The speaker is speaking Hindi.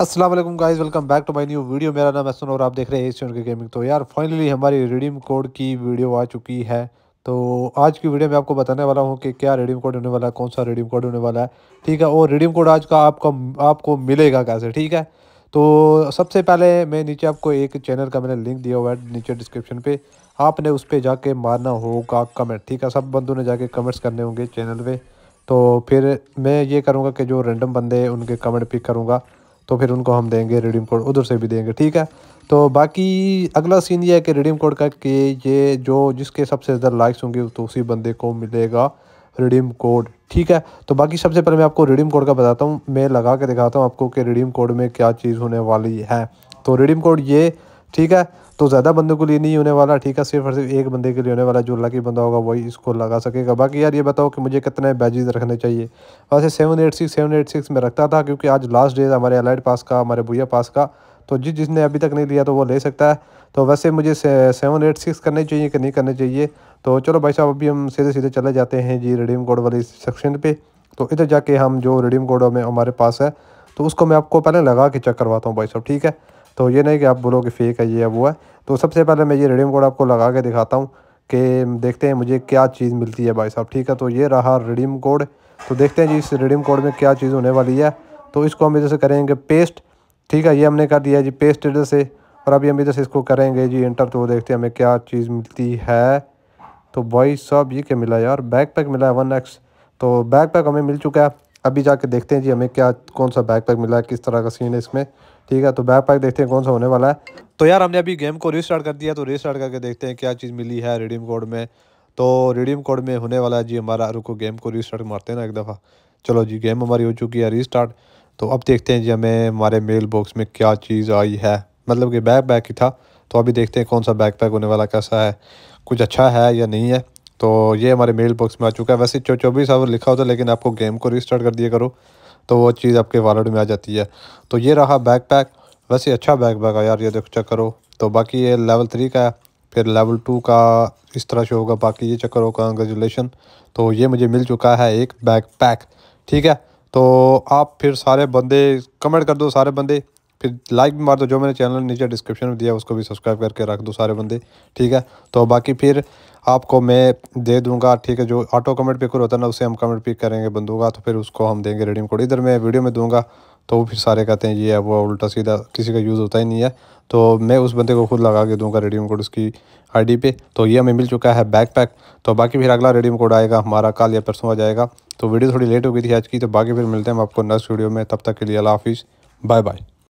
Aslam guys welcome back to my new video मेरा नाम एसन और आप देख रहे हैं एशियन के गेमिंग तो यार फाइनली हमारी रिडीम कोड की वीडियो आ चुकी है तो आज की वीडियो में आपको बताने वाला हूँ कि क्या रिडीम कोड होने वाला है कौन सा रिडीम कोड होने वाला है ठीक है और रिडीम कोड आज का आपका आपको मिलेगा कैसे ठीक है तो सबसे पहले मैं नीचे आपको एक चैनल का मैंने लिंक दिया हुआ है नीचे डिस्क्रिप्शन पर आपने उस पर जाके मारना होगा कमेंट ठीक है सब बंदों ने जाके कमेंट्स करने होंगे चैनल पर तो फिर मैं ये करूँगा कि जो रेंडम बंदे हैं उनके कमेंट पिक करूँगा तो फिर उनको हम देंगे रिडीम कोड उधर से भी देंगे ठीक है तो बाकी अगला सीन ये है कि रिडीम कोड का कि ये जो जिसके सबसे ज़्यादा लाइक्स होंगे तो उसी बंदे को मिलेगा रिडीम कोड ठीक है तो बाकी सबसे पहले मैं आपको रिडीम कोड का बताता हूँ मैं लगा के दिखाता हूँ आपको कि रिडीम कोड में क्या चीज़ होने वाली है तो रिडीम कोड ये ठीक है तो ज़्यादा बंदों के लिए नहीं होने वाला ठीक है सिर्फ और सिर्फ एक बंदे के लिए होने वाला जो लकी बंदा होगा वही इसको लगा सकेगा बाकी यार ये बताओ कि मुझे कितने बैजेज रखने चाहिए वैसे seven eight six seven eight six में रखता था क्योंकि आज लास्ट डे हमारे अलाइड पास का हमारे भूया पास का तो जिस जिसने अभी तक नहीं लिया तो वो ले सकता है तो वैसे मुझे सेवन एट सिक्स करने चाहिए कि नहीं करने चाहिए तो चलो भाई साहब अभी हम सीधे सीधे चले जाते हैं जी रिडीम कोड वाली सेक्शन पे तो इधर जाके हम जो रिडीम कोड में हमारे पास है तो उसको मैं आपको पहले लगा के चेक करवाता हूँ भाई साहब ठीक है तो ये नहीं कि आप बोलो कि फ़ेक है ये है वो है तो सबसे पहले मैं ये रेडियम कोड आपको लगा के दिखाता हूँ कि देखते हैं मुझे क्या चीज़ मिलती है भाई साहब ठीक है तो ये रहा रिडीम कोड तो देखते हैं जी इस रिडीम कोड में क्या चीज़ होने वाली है तो इसको हम इधर से करेंगे पेस्ट ठीक है ये हमने कर दिया जी पेस्ट इधर से और अभी हम इधर से इसको करेंगे जी इंटर तो देखते हैं हमें क्या चीज़ मिलती है तो भाई साहब ये क्या मिला यार बैक पैक मिला है वन एक्स तो बैक पैक हमें मिल चुका है अभी जाके देखते हैं जी हमें क्या कौन सा बैक पैक मिला है किस तरह का सीन है इसमें ठीक है तो बैक पैक देखते हैं कौन सा होने वाला है तो यार हमने अभी गेम को रिस्टार्ट कर दिया तो रिस्टार्ट करके देखते हैं क्या चीज़ मिली है रिडीम कोड में तो रिडीम कोड में होने वाला है जी हमारा रुको गेम को रिस्टार्ट मारते हैं ना एक दफ़ा चलो जी गेम हमारी हो चुकी है रिस्टार्ट तो अब देखते हैं जी हमें हमारे मेल बॉक्स में क्या चीज़ आई है मतलब कि बैक पैक ही था तो अभी देखते हैं कौन सा बैक पैक होने वाला कैसा है कुछ अच्छा है या नहीं है तो ये हमारे मेल बॉक्स में आ चुका है वैसे चौबीस आवर लिखा होता है लेकिन आपको गेम को रिस्टार्ट कर दिया करो तो वो चीज़ आपके वॉलेट में आ जाती है तो ये रहा बैकपैक वैसे अच्छा बैकपैक है यार ये देखो चेक करो तो बाकी ये लेवल थ्री का है फिर लेवल टू का इस तरह शो होगा बाकी ये चक्कर करो कंग्रेचुलेशन तो ये मुझे मिल चुका है एक बैकपैक ठीक है तो आप फिर सारे बंदे कमेंट कर दो सारे बंदे फिर लाइक भी मार दो जो मैंने चैनल नीचे डिस्क्रिप्शन में दिया उसको भी सब्सक्राइब करके रख दो सारे बंदे ठीक है तो बाकी फिर आपको मैं दे दूंगा ठीक है जो ऑटो कमेंट पिकर होता है ना उसे हम कमेंट पिक करेंगे का तो फिर उसको हम देंगे रेडीम कोड इधर मैं वीडियो में दूंगा तो वो फिर सारे कहते हैं ये है वो उल्टा सीधा किसी का यूज़ होता ही नहीं है तो मैं उस बंदे को खुद लगा के दूंगा रेडीम कोड उसकी आईडी पे तो ये हमें मिल चुका है बैक पैक तो बाकी फिर अगला रेडीम कोड आएगा हमारा कल या परसों आ जाएगा तो वीडियो थोड़ी लेट हो गई थी आज की तो बाकी फिर मिलते हैं हम आपको नेक्स्ट वीडियो में तब तक के लिए अला हाफिज़ बाय बाय